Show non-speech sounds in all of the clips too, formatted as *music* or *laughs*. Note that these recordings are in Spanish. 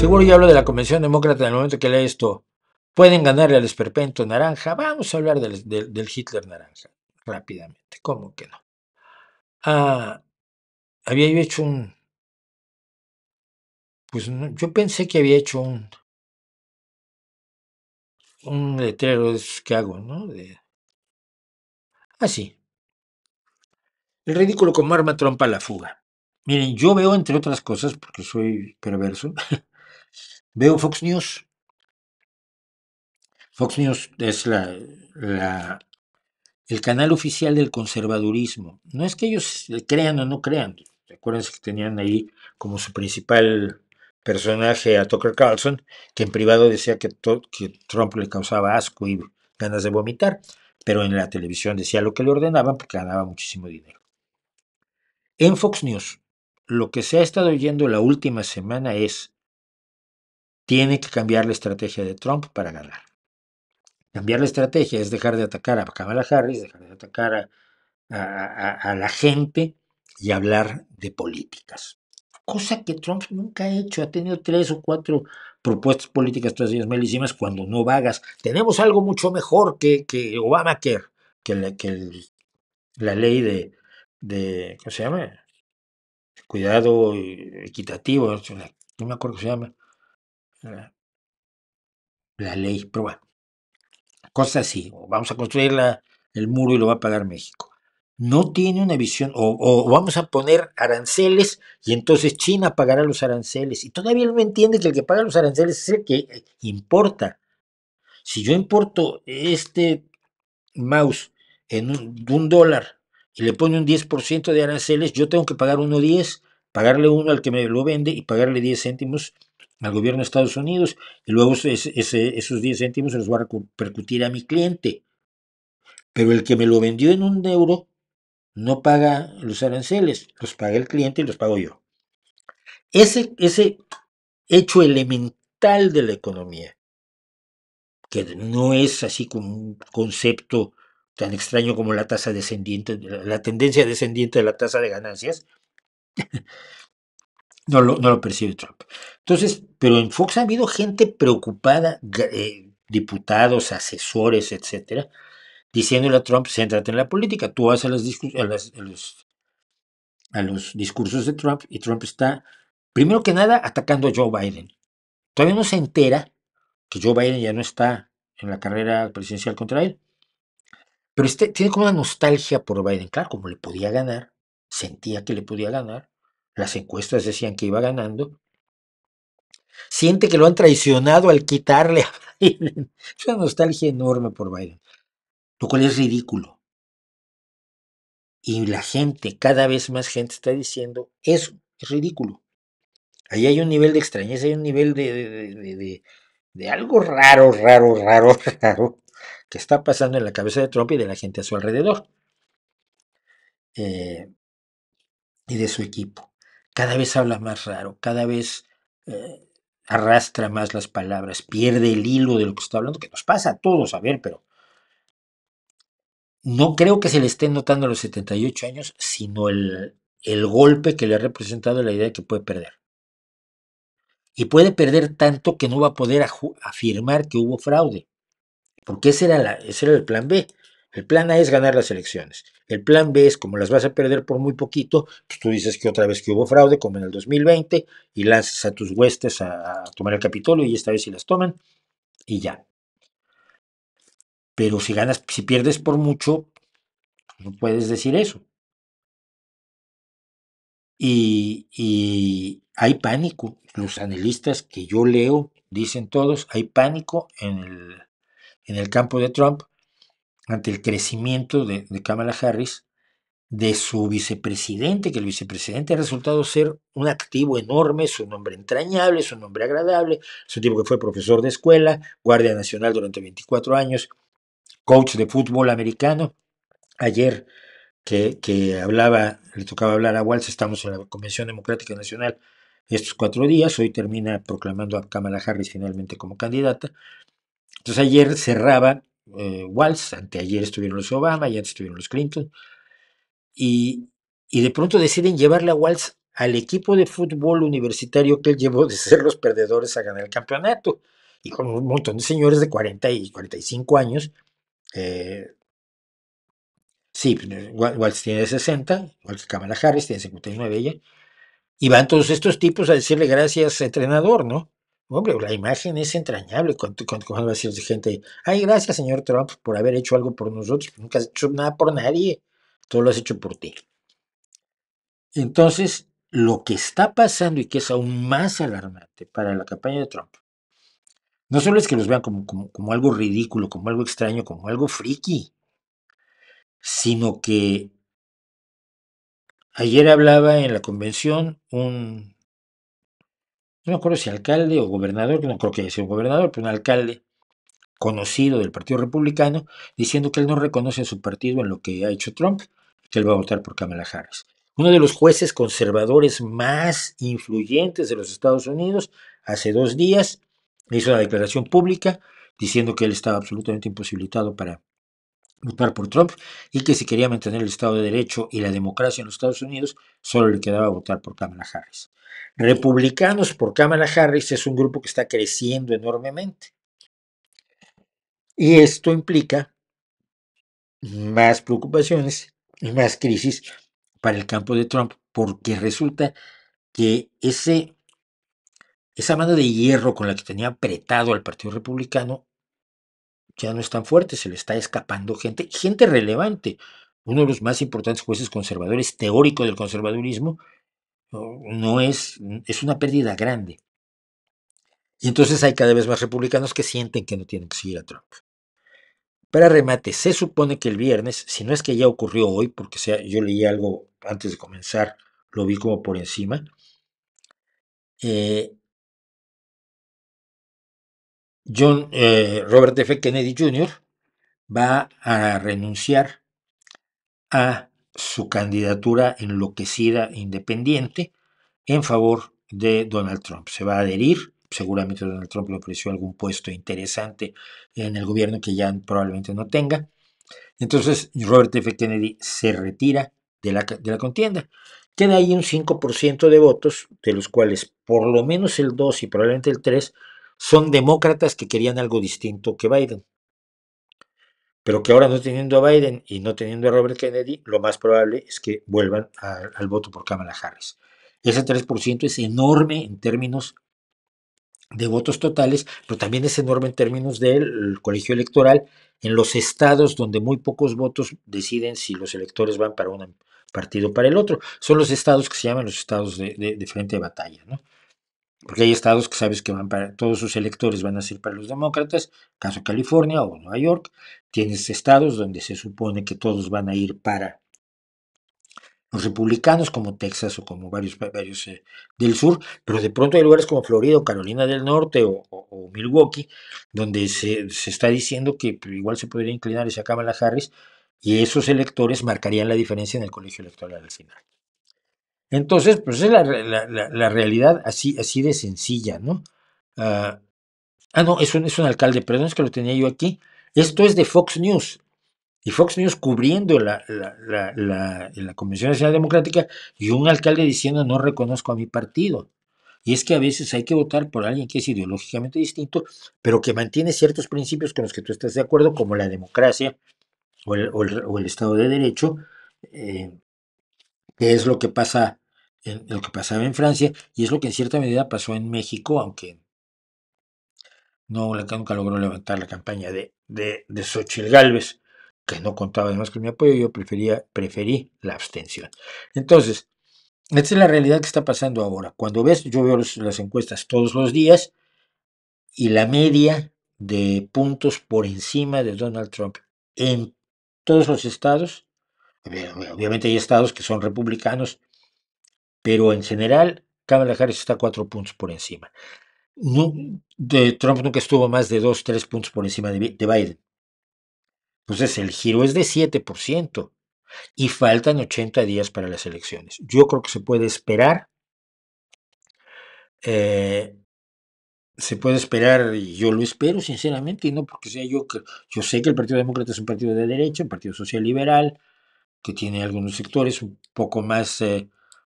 Seguro ya hablo de la Convención Demócrata en el momento que lea esto. Pueden ganarle al esperpento naranja. Vamos a hablar del, Hitler naranja rápidamente. ¿Cómo que no? Ah, había yo hecho un... Pues yo pensé que había hecho un... Un letrero es que hago, ¿no? De, así. Ah, el ridículo como arma trompa la fuga. Miren, yo veo, entre otras cosas, porque soy perverso, *laughs* Veo Fox News. Fox News es la, el canal oficial del conservadurismo. No es que ellos crean o no crean. Acuérdense que tenían ahí como su principal personaje a Tucker Carlson, que en privado decía que, que Trump le causaba asco y ganas de vomitar, pero en la televisión decía lo que le ordenaban porque ganaba muchísimo dinero. En Fox News, lo que se ha estado oyendo la última semana es tiene que cambiar la estrategia de Trump para ganar. Cambiar la estrategia es dejar de atacar a Kamala Harris, dejar de atacar a, la gente y hablar de políticas. Cosa que Trump nunca ha hecho. Ha tenido tres o cuatro propuestas políticas, todas ellas malísimas, cuando no vagas. Tenemos algo mucho mejor que, que Obamacare, que la, ley de, de, ¿cómo se llama? Cuidado equitativo, no me acuerdo cómo se llama la, ley, prueba. Cosa así, vamos a construir el muro y lo va a pagar México. No tiene una visión, o, vamos a poner aranceles y entonces China pagará los aranceles. Y todavía no entiende que el que paga los aranceles es el que importa. Si yo importo este mouse en un, dólar y le pone un 10% de aranceles, yo tengo que pagar uno 1.10, pagarle uno al que me lo vende y pagarle 10 céntimos al gobierno de Estados Unidos y luego esos 10 céntimos se los va a repercutir a mi cliente. Pero el que me lo vendió en un euro no paga los aranceles, los paga el cliente y los pago yo. Ese, ese hecho elemental de la economía, que no es así como un concepto tan extraño como la tasa descendiente, la tendencia descendiente de la tasa de ganancias, *laughs* No lo, percibe Trump. Entonces, pero en Fox ha habido gente preocupada, eh, diputados, asesores, etcétera, diciéndole a Trump, céntrate en la política, tú vas a, los, discursos de Trump y Trump está, primero que nada, atacando a Joe Biden. Todavía no se entera que Joe Biden ya no está en la carrera presidencial contra él. Pero este, tiene como una nostalgia por Biden. Claro, como le podía ganar, sentía que le podía ganar, las encuestas decían que iba ganando, siente que lo han traicionado al quitarle a *laughs* Biden. Es una nostalgia enorme por Biden, lo cual es ridículo. Y la gente, cada vez más gente está diciendo, eso es ridículo. Ahí hay un nivel de extrañeza, hay un nivel de, de, algo raro, raro, raro, *laughs* raro, que está pasando en la cabeza de Trump y de la gente a su alrededor. Eh, y de su equipo cada vez habla más raro, cada vez eh, arrastra más las palabras, pierde el hilo de lo que está hablando, que nos pasa a todos, a ver, pero no creo que se le esté notando a los 78 años, sino el, el golpe que le ha representado la idea de que puede perder. Y puede perder tanto que no va a poder afirmar que hubo fraude, porque ese era, la, ese era el plan B. El plan A es ganar las elecciones. El plan B es, como las vas a perder por muy poquito, pues tú dices que otra vez que hubo fraude, como en el 2020, y lanzas a tus huestes a, tomar el Capitolio, y esta vez si las toman, y ya. Pero si ganas, si pierdes por mucho, no puedes decir eso. Y, hay pánico. Los analistas que yo leo dicen todos, hay pánico en el campo de Trump ante el crecimiento de, Kamala Harris, de su vicepresidente, que el vicepresidente ha resultado ser un activo enorme, su nombre entrañable, es nombre agradable, es un tipo que fue profesor de escuela, guardia nacional durante 24 años, coach de fútbol americano. Ayer que, que hablaba, le tocaba hablar a Walsh, estamos en la Convención Democrática Nacional estos cuatro días, hoy termina proclamando a Kamala Harris finalmente como candidata. Entonces ayer cerraba eh, anteayer estuvieron los Obama y antes estuvieron los Clinton, y, y de pronto deciden llevarle a Waltz al equipo de fútbol universitario que él llevó de ser los perdedores a ganar el campeonato, y con un montón de señores de 40 y 45 años. Eh, sí, pues, Waltz tiene 60, Walsh Kamala Harris tiene 59 ella, y van todos estos tipos a decirle gracias, entrenador, ¿no? Hombre, la imagen es entrañable cuando, cuando, cuando va a gente, ay, gracias señor Trump por haber hecho algo por nosotros, nunca has hecho nada por nadie, todo lo has hecho por ti. Entonces, lo que está pasando y que es aún más alarmante para la campaña de Trump, no solo es que los vean como, como algo ridículo, como algo extraño, como algo friki, sino que ayer hablaba en la convención un no me acuerdo si alcalde o gobernador, no creo que sea un gobernador, pero un alcalde conocido del Partido Republicano, diciendo que él no reconoce a su partido en lo que ha hecho Trump, que él va a votar por Kamala Harris. Uno de los jueces conservadores más influyentes de los Estados Unidos, hace dos días, hizo una declaración pública diciendo que él estaba absolutamente imposibilitado para votar por Trump y que si quería mantener el Estado de Derecho y la democracia en los Estados Unidos, solo le quedaba votar por Kamala Harris. Republicanos por Kamala Harris es un grupo que está creciendo enormemente. Y esto implica más preocupaciones y más crisis para el campo de Trump, porque resulta que ese, esa mano de hierro con la que tenía apretado al Partido Republicano ya no es tan fuerte, se le está escapando gente, gente relevante. Uno de los más importantes jueces conservadores, teórico del conservadurismo, no es, es una pérdida grande. Y entonces hay cada vez más republicanos que sienten que no tienen que seguir a Trump. Para remate, se supone que el viernes, si no es que ya ocurrió hoy, porque sea, yo leí algo antes de comenzar, lo vi como por encima, eh, John eh, Robert F. Kennedy Jr. va a renunciar a su candidatura enloquecida e independiente en favor de Donald Trump. Se va a adherir, seguramente Donald Trump le ofreció algún puesto interesante en el gobierno que ya probablemente no tenga. Entonces Robert F. Kennedy se retira de la, de la contienda. Queda ahí un 5% de votos, de los cuales por lo menos el 2 y probablemente el 3 son demócratas que querían algo distinto que Biden. Pero que ahora no teniendo a Biden y no teniendo a Robert Kennedy, lo más probable es que vuelvan al voto por Kamala Harris. Ese 3% es enorme en términos de votos totales, pero también es enorme en términos del colegio electoral en los estados donde muy pocos votos deciden si los electores van para un partido o para el otro. Son los estados que se llaman los estados de frente de batalla. ¿no? Porque hay estados que sabes que van para, todos sus electores van a ser para los demócratas, caso California o Nueva York. Tienes estados donde se supone que todos van a ir para los republicanos, como Texas o como varios, eh, del sur, pero de pronto hay lugares como Florida o Carolina del Norte o, Milwaukee, donde se, está diciendo que pues, igual se podría inclinar esa Kamala Harris y esos electores marcarían la diferencia en el colegio electoral al final. Entonces, pues es la, realidad así, así de sencilla, ¿no? ah, ah no, es un, es alcalde, perdón, es que lo tenía yo aquí. Esto es de Fox News. Y Fox News cubriendo la, la, la, la, Convención Nacional Democrática y un alcalde diciendo no reconozco a mi partido. Y es que a veces hay que votar por alguien que es ideológicamente distinto, pero que mantiene ciertos principios con los que tú estás de acuerdo, como la democracia o el, Estado de Derecho, eh, que es lo que pasa en lo que pasaba en Francia y es lo que en cierta medida pasó en México, aunque no nunca logró levantar la campaña de, de, de Xochitl Galvez, que no contaba además con mi apoyo, yo prefería, preferí la abstención. Entonces, esta es la realidad que está pasando ahora. Cuando ves, yo veo las encuestas todos los días y la media de puntos por encima de Donald Trump en todos los estados, obviamente hay estados que son republicanos pero en general Kamala Harris está cuatro puntos por encima. No, de Trump nunca estuvo más de dos, tres puntos por encima de, Biden. Entonces el giro es de 7% y faltan 80 días para las elecciones. Yo creo que se puede esperar. Eh, se puede esperar, y yo lo espero sinceramente, y no porque sea yo yo sé que el Partido Demócrata es un partido de derecha, un partido social liberal, que tiene algunos sectores un poco más eh,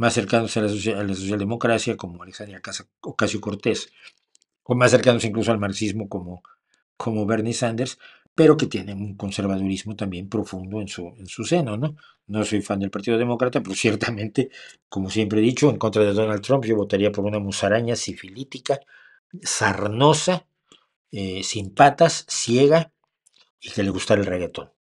más cercanos a la, socialdemocracia, como Alexandria Ocasio Cortés, o más cercanos incluso al marxismo, como, como Bernie Sanders, pero que tienen un conservadurismo también profundo en su, en su seno, ¿no? No soy fan del Partido Demócrata, pero ciertamente, como siempre he dicho, en contra de Donald Trump, yo votaría por una musaraña sifilítica, sarnosa, eh, sin patas, ciega y que le gustara el reggaetón.